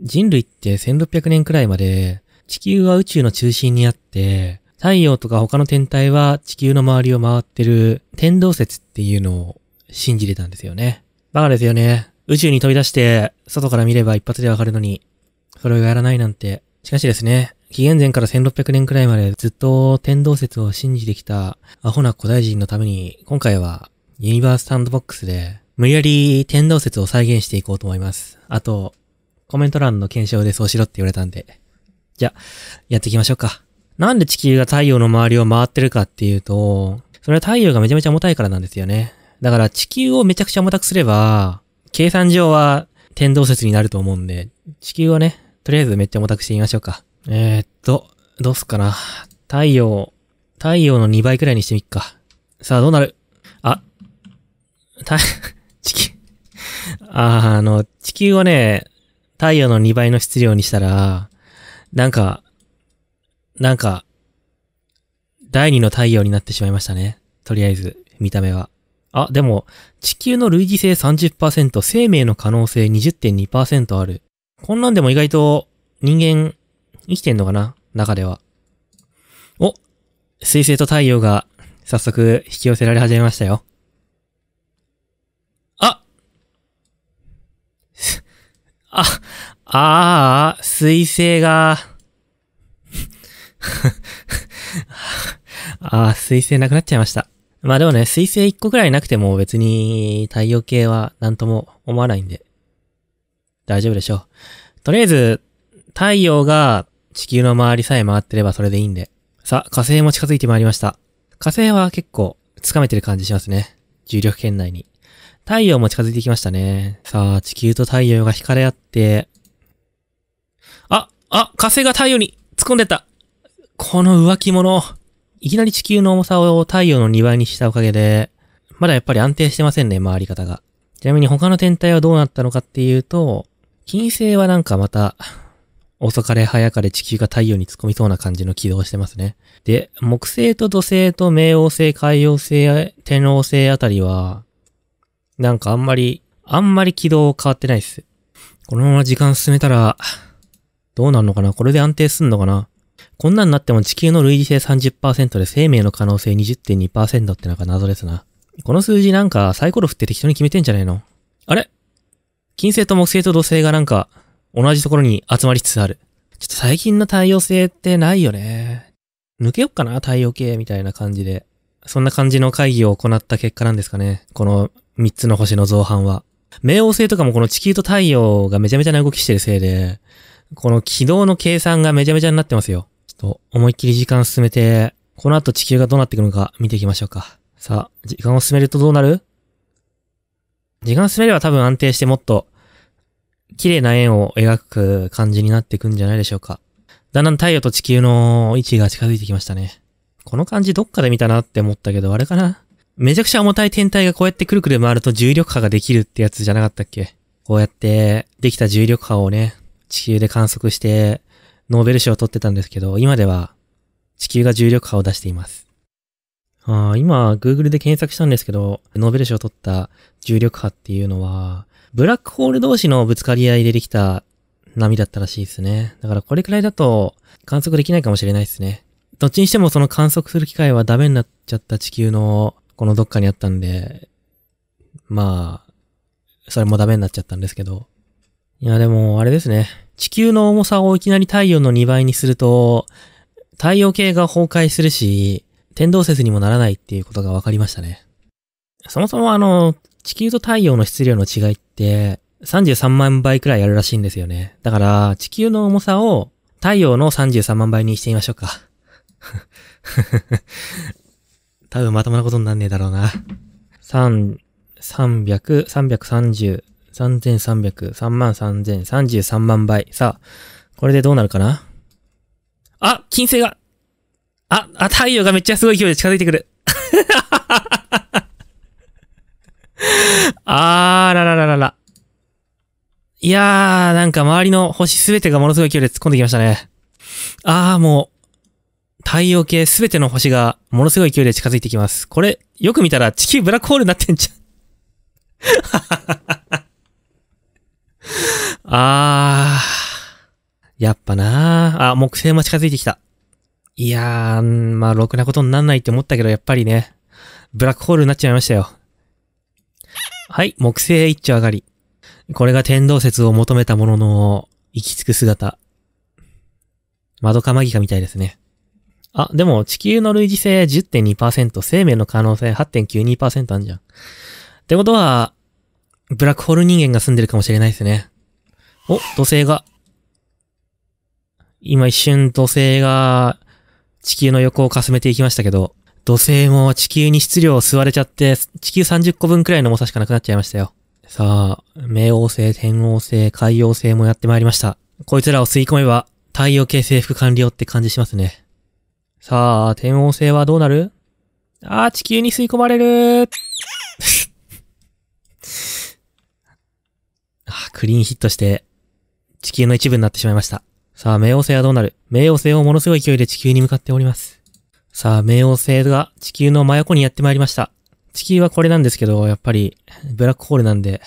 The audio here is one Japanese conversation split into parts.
人類って1600年くらいまで、地球は宇宙の中心にあって、太陽とか他の天体は地球の周りを回ってる天動説っていうのを信じれたんですよね。バカですよね。宇宙に飛び出して、外から見れば一発でわかるのに、それをやらないなんて。しかしですね、紀元前から1600年くらいまでずっと天動説を信じてきたアホな古代人のために、今回はユニバースサンドボックスで無理やり天動説を再現していこうと思います。あと、コメント欄の検証でそうしろって言われたんで。じゃあ、やっていきましょうか。なんで地球が太陽の周りを回ってるかっていうと、それは太陽がめちゃめちゃ重たいからなんですよね。だから地球をめちゃくちゃ重たくすれば、計算上は天動説になると思うんで、地球はね、とりあえずめっちゃ重たくしてみましょうか。えー、っと、どうすっかな。太陽、太陽の2倍くらいにしてみっか。さあ、どうなるあ、た、地球、ああの、地球はね、太陽の2倍の質量にしたら、なんか、なんか、第2の太陽になってしまいましたね。とりあえず、見た目は。あ、でも、地球の類似性30%、生命の可能性20.2%ある。こんなんでも意外と人間生きてんのかな中では。お、水星と太陽が早速引き寄せられ始めましたよ。あ、ああ、水星が、ああ、水星なくなっちゃいました。まあでもね、水星1個くらいなくても別に太陽系は何とも思わないんで、大丈夫でしょう。とりあえず、太陽が地球の周りさえ回ってればそれでいいんで。さあ、火星も近づいてまいりました。火星は結構、つかめてる感じしますね。重力圏内に。太陽も近づいてきましたね。さあ、地球と太陽が惹かれ合って、あ、あ、火星が太陽に突っ込んでった。この浮気者。いきなり地球の重さを太陽の2倍にしたおかげで、まだやっぱり安定してませんね、回り方が。ちなみに他の天体はどうなったのかっていうと、金星はなんかまた、遅かれ早かれ地球が太陽に突っ込みそうな感じの軌道してますね。で、木星と土星と冥王星、海王星、天王星あたりは、なんかあんまり、あんまり軌道変わってないっす。このまま時間進めたら、どうなんのかなこれで安定すんのかなこんなんなっても地球の類似性30%で生命の可能性20.2%ってなんか謎ですな。この数字なんかサイコロ振って適当に決めてんじゃねえのあれ金星と木星と土星がなんか同じところに集まりつつある。ちょっと最近の太陽性ってないよね。抜けよっかな太陽系みたいな感じで。そんな感じの会議を行った結果なんですかね。この三つの星の造反は。冥王星とかもこの地球と太陽がめちゃめちゃな動きしてるせいで、この軌道の計算がめちゃめちゃになってますよ。ちょっと思いっきり時間進めて、この後地球がどうなってくるのか見ていきましょうか。さあ、時間を進めるとどうなる時間進めれば多分安定してもっと綺麗な円を描く感じになっていくんじゃないでしょうか。だんだん太陽と地球の位置が近づいてきましたね。この感じどっかで見たなって思ったけど、あれかなめちゃくちゃ重たい天体がこうやってくるくる回ると重力波ができるってやつじゃなかったっけこうやってできた重力波をね、地球で観測してノーベル賞を取ってたんですけど、今では地球が重力波を出しています。あ今、Google で検索したんですけど、ノーベル賞を取った重力波っていうのは、ブラックホール同士のぶつかり合いでできた波だったらしいですね。だからこれくらいだと観測できないかもしれないですね。どっちにしてもその観測する機会はダメになっちゃった地球のこのどっかにあったんで、まあ、それもダメになっちゃったんですけど。いや、でも、あれですね。地球の重さをいきなり太陽の2倍にすると、太陽系が崩壊するし、天動説にもならないっていうことが分かりましたね。そもそもあの、地球と太陽の質量の違いって、33万倍くらいあるらしいんですよね。だから、地球の重さを太陽の33万倍にしてみましょうか。多分まともなことになんねえだろうな。三、三百、三百三十、三千三百、三万三千、三十三万倍。さあ、これでどうなるかなあ、金星があ、あ、太陽がめっちゃすごい勢いで近づいてくる。あーららららら。いやー、なんか周りの星すべてがものすごい勢いで突っ込んできましたね。あー、もう、太陽系すべての星がものすごい勢いで近づいてきます。これ、よく見たら地球ブラックホールになってんじゃん。あー。やっぱなー。あ、木星も近づいてきた。いやー、まあ、ろくなことになんないって思ったけど、やっぱりね、ブラックホールになっちゃいましたよ。はい、木星一丁上がり。これが天動説を求めたものの、行き着く姿。窓かマギカみたいですね。あ、でも地球の類似性10.2%、生命の可能性8.92%あんじゃん。ってことは、ブラックホール人間が住んでるかもしれないですね。お、土星が。今一瞬土星が地球の横をかすめていきましたけど、土星も地球に質量を吸われちゃって、地球30個分くらいの重さしかなくなっちゃいましたよ。さあ、冥王星、天王星、海王星もやってまいりました。こいつらを吸い込めば、太陽系征服完了って感じしますね。さあ、天王星はどうなるああ、地球に吸い込まれる あクリーンヒットして、地球の一部になってしまいました。さあ、冥王星はどうなる冥王星をものすごい勢いで地球に向かっております。さあ、冥王星が地球の真横にやってまいりました。地球はこれなんですけど、やっぱり、ブラックホールなんで、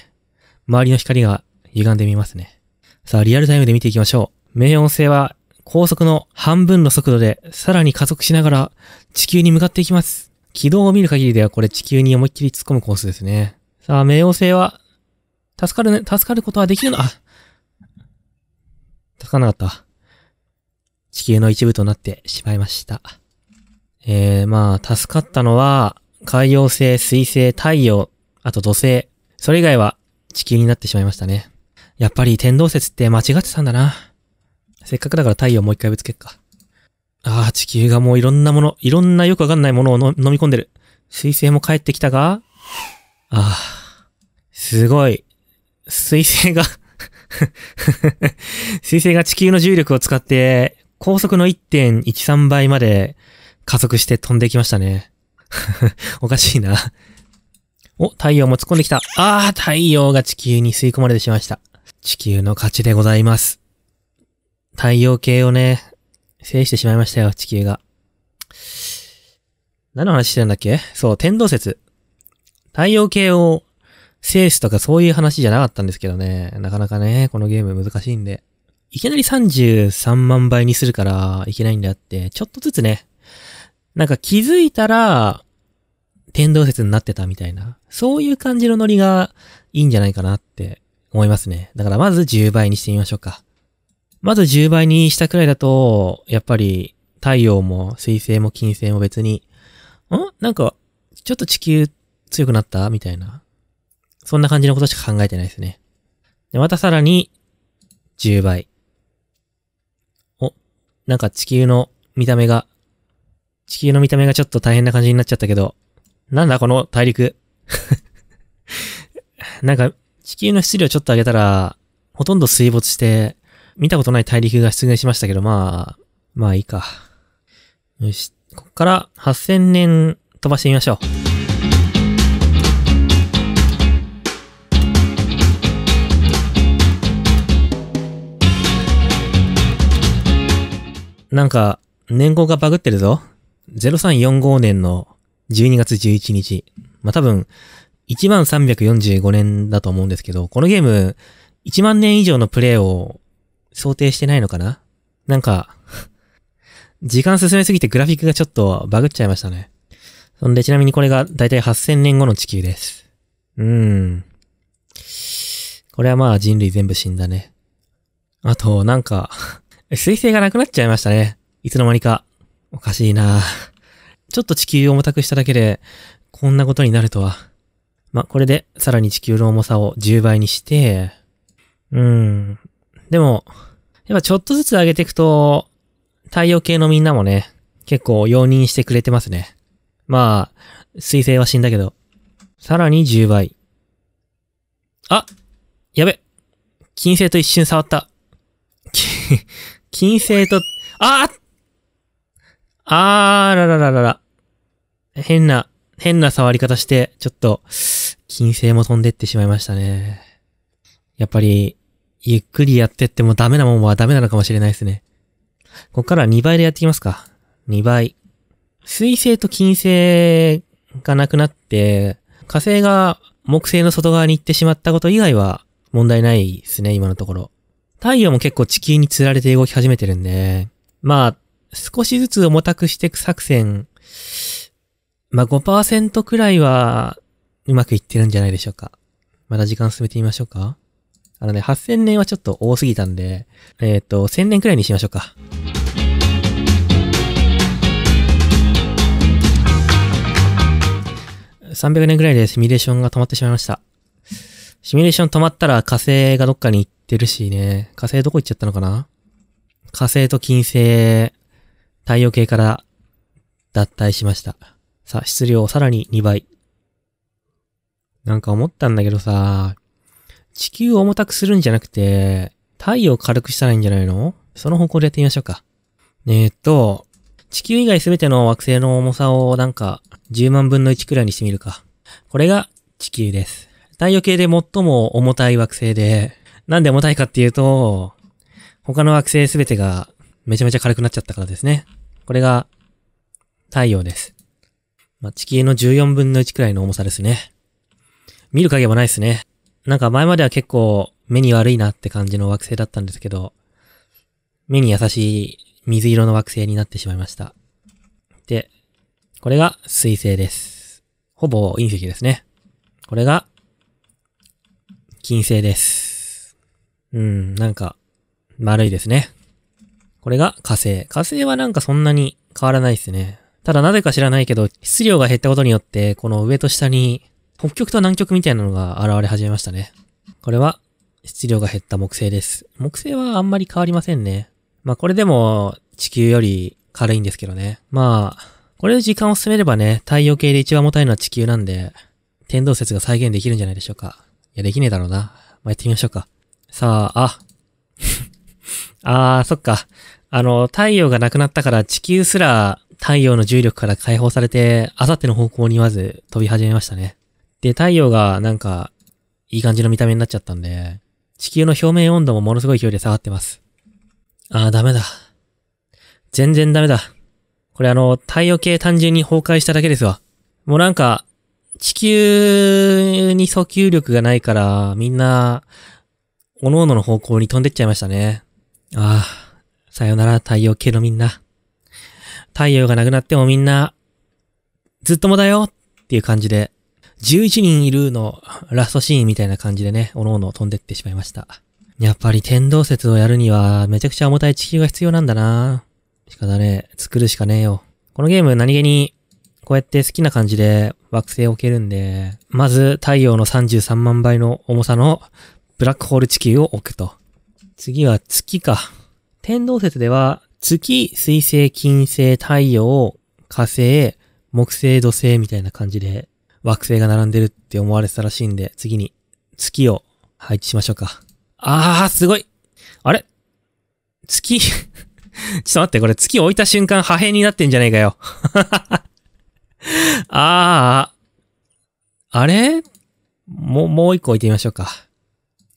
周りの光が歪んでみますね。さあ、リアルタイムで見ていきましょう。冥王星は高速の半分の速度でさらに加速しながら地球に向かっていきます。軌道を見る限りではこれ地球に思いっきり突っ込むコースですね。さあ、冥王星は、助かるね、助かることはできるな。助かなかった。地球の一部となってしまいました。えー、まあ、助かったのは、海洋星、水星、太陽、あと土星。それ以外は地球になってしまいましたね。やっぱり天動説って間違ってたんだな。せっかくだから太陽もう一回ぶつけっか。ああ、地球がもういろんなもの、いろんなよくわかんないものを飲み込んでる。水星も帰ってきたが、ああ、すごい。水星が 水星が地球の重力を使って、高速の1.13倍まで加速して飛んできましたね。おかしいな。お、太陽も突っ込んできた。ああ、太陽が地球に吸い込まれてしまいました。地球の勝ちでございます。太陽系をね、制してしまいましたよ、地球が。何の話してるんだっけそう、天動説。太陽系を制すとかそういう話じゃなかったんですけどね。なかなかね、このゲーム難しいんで。いきなり33万倍にするからいけないんであって、ちょっとずつね、なんか気づいたら、天動説になってたみたいな、そういう感じのノリがいいんじゃないかなって思いますね。だからまず10倍にしてみましょうか。まず10倍にしたくらいだと、やっぱり太陽も水星も金星も別に、んなんか、ちょっと地球強くなったみたいな。そんな感じのことしか考えてないですね。で、またさらに、10倍。お、なんか地球の見た目が、地球の見た目がちょっと大変な感じになっちゃったけど、なんだこの大陸。なんか、地球の質量ちょっと上げたら、ほとんど水没して、見たことない大陸が出現しましたけど、まあ、まあいいか。よし、こっから8000年飛ばしてみましょう。なんか、年号がバグってるぞ。0345年の12月11日。まあ、多分、1345年だと思うんですけど、このゲーム、1万年以上のプレイを想定してないのかななんか時間進めすぎてグラフィックがちょっとバグっちゃいましたね。そんでちなみにこれがだいたい8000年後の地球です。うーん。これはまあ人類全部死んだね。あと、なんか 水星がなくなっちゃいましたね。いつの間にか。おかしいなちょっと地球を重たくしただけで、こんなことになるとは。まこれでさらに地球の重さを10倍にして、うーん。でも、やっぱちょっとずつ上げていくと、太陽系のみんなもね、結構容認してくれてますね。まあ、水星は死んだけど。さらに10倍。あやべ金星と一瞬触った。金星と、あああららららら。変な、変な触り方して、ちょっと、金星も飛んでってしまいましたね。やっぱり、ゆっくりやってってもダメなもんはダメなのかもしれないですね。こっから2倍でやっていきますか。2倍。水星と金星がなくなって、火星が木星の外側に行ってしまったこと以外は問題ないですね、今のところ。太陽も結構地球に釣られて動き始めてるんで、まあ、少しずつ重たくしていく作戦、まあ5%くらいはうまくいってるんじゃないでしょうか。また時間進めてみましょうか。あのね、8000年はちょっと多すぎたんで、えっ、ー、と、1000年くらいにしましょうか。300年くらいでシミュレーションが止まってしまいました。シミュレーション止まったら火星がどっかに行ってるしね。火星どこ行っちゃったのかな火星と金星、太陽系から脱退しました。さあ、質量をさらに2倍。なんか思ったんだけどさ、地球を重たくするんじゃなくて、太陽を軽くしたらいいんじゃないのその方向でやってみましょうか。えー、っと、地球以外すべての惑星の重さをなんか10万分の1くらいにしてみるか。これが地球です。太陽系で最も重たい惑星で、なんで重たいかっていうと、他の惑星すべてがめちゃめちゃ軽くなっちゃったからですね。これが太陽です。まあ、地球の14分の1くらいの重さですね。見る影もないですね。なんか前までは結構目に悪いなって感じの惑星だったんですけど、目に優しい水色の惑星になってしまいました。で、これが水星です。ほぼ隕石ですね。これが、金星です。うん、なんか、丸いですね。これが火星。火星はなんかそんなに変わらないですね。ただなぜか知らないけど、質量が減ったことによって、この上と下に北極と南極みたいなのが現れ始めましたね。これは、質量が減った木星です。木星はあんまり変わりませんね。まあこれでも地球より軽いんですけどね。まあ、これで時間を進めればね、太陽系で一番重たいのは地球なんで、天動説が再現できるんじゃないでしょうか。いや、できねえだろうな。まあ、やってみましょうか。さあ、あ。あー、そっか。あの、太陽がなくなったから地球すら太陽の重力から解放されて、あさっての方向にまず飛び始めましたね。で、太陽がなんか、いい感じの見た目になっちゃったんで、地球の表面温度もものすごい勢いで下がってます。ああ、ダメだ。全然ダメだ。これあの、太陽系単純に崩壊しただけですわ。もうなんか、地球に訴求力がないから、みんな、各々の方向に飛んでっちゃいましたね。ああ、さよなら太陽系のみんな。太陽がなくなってもみんな、ずっともだよっていう感じで11人いるのラストシーンみたいな感じでね、おのおの飛んでってしまいました。やっぱり天動説をやるには、めちゃくちゃ重たい地球が必要なんだな仕方ねえ。作るしかねえよ。このゲーム何気に、こうやって好きな感じで惑星を置けるんで、まず太陽の33万倍の重さのブラックホール地球を置くと。次は月か。天動説では、月、水星、金星、太陽、火星、木星、土星みたいな感じで惑星が並んでるって思われてたらしいんで、次に月を配置しましょうか。あー、すごいあれ月 ちょっと待って、これ月置いた瞬間破片になってんじゃねえかよ。あー、あれもう、もう一個置いてみましょうか。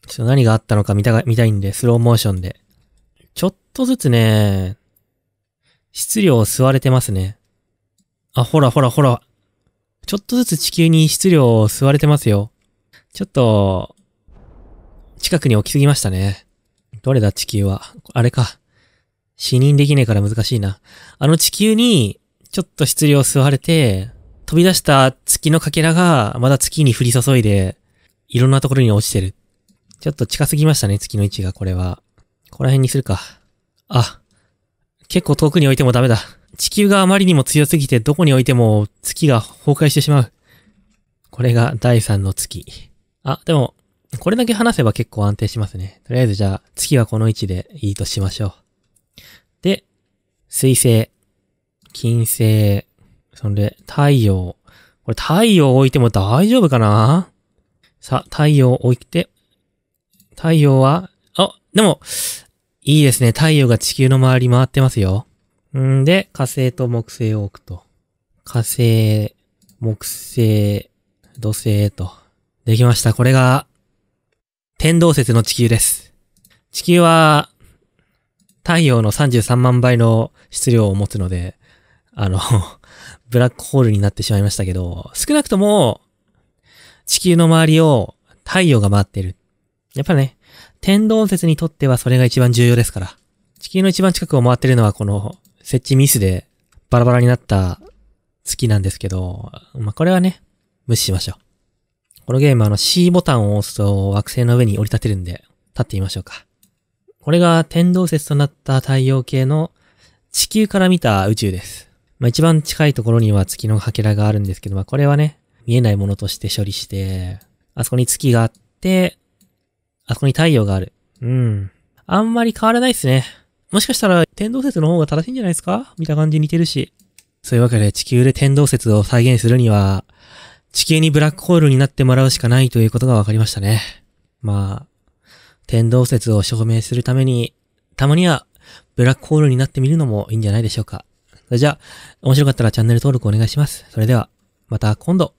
ちょっと何があったのか見たが、見たいんで、スローモーションで。ちょっとずつね、質量を吸われてますね。あ、ほらほらほら。ちょっとずつ地球に質量を吸われてますよ。ちょっと、近くに置きすぎましたね。どれだ地球は。あれか。死認できねえから難しいな。あの地球に、ちょっと質量を吸われて、飛び出した月のかけらが、まだ月に降り注いで、いろんなところに落ちてる。ちょっと近すぎましたね、月の位置が、これは。ここら辺にするか。あ、結構遠くに置いてもダメだ。地球があまりにも強すぎてどこに置いても月が崩壊してしまう。これが第3の月。あ、でも、これだけ話せば結構安定しますね。とりあえずじゃあ、月はこの位置でいいとしましょう。で、水星、金星、そんで、太陽。これ太陽置いても大丈夫かなさ、太陽置いて、太陽は、あ、でも、いいですね。太陽が地球の周り回ってますよ。んで、火星と木星を置くと。火星、木星、土星と。できました。これが、天動説の地球です。地球は、太陽の33万倍の質量を持つので、あの ブラックホールになってしまいましたけど、少なくとも、地球の周りを太陽が回ってる。やっぱね、天動説にとってはそれが一番重要ですから。地球の一番近くを回ってるのはこの設置ミスでバラバラになった月なんですけど、まあ、これはね、無視しましょう。このゲームあの C ボタンを押すと惑星の上に降り立てるんで、立ってみましょうか。これが天動説となった太陽系の地球から見た宇宙です。まあ、一番近いところには月のかけらがあるんですけど、まあ、これはね、見えないものとして処理して、あそこに月があって、あそこに太陽がある。うん。あんまり変わらないっすね。もしかしたら天動説の方が正しいんじゃないですか見た感じ似てるし。そういうわけで地球で天動説を再現するには、地球にブラックホールになってもらうしかないということが分かりましたね。まあ、天動説を証明するために、たまにはブラックホールになってみるのもいいんじゃないでしょうか。それじゃあ、面白かったらチャンネル登録お願いします。それでは、また今度。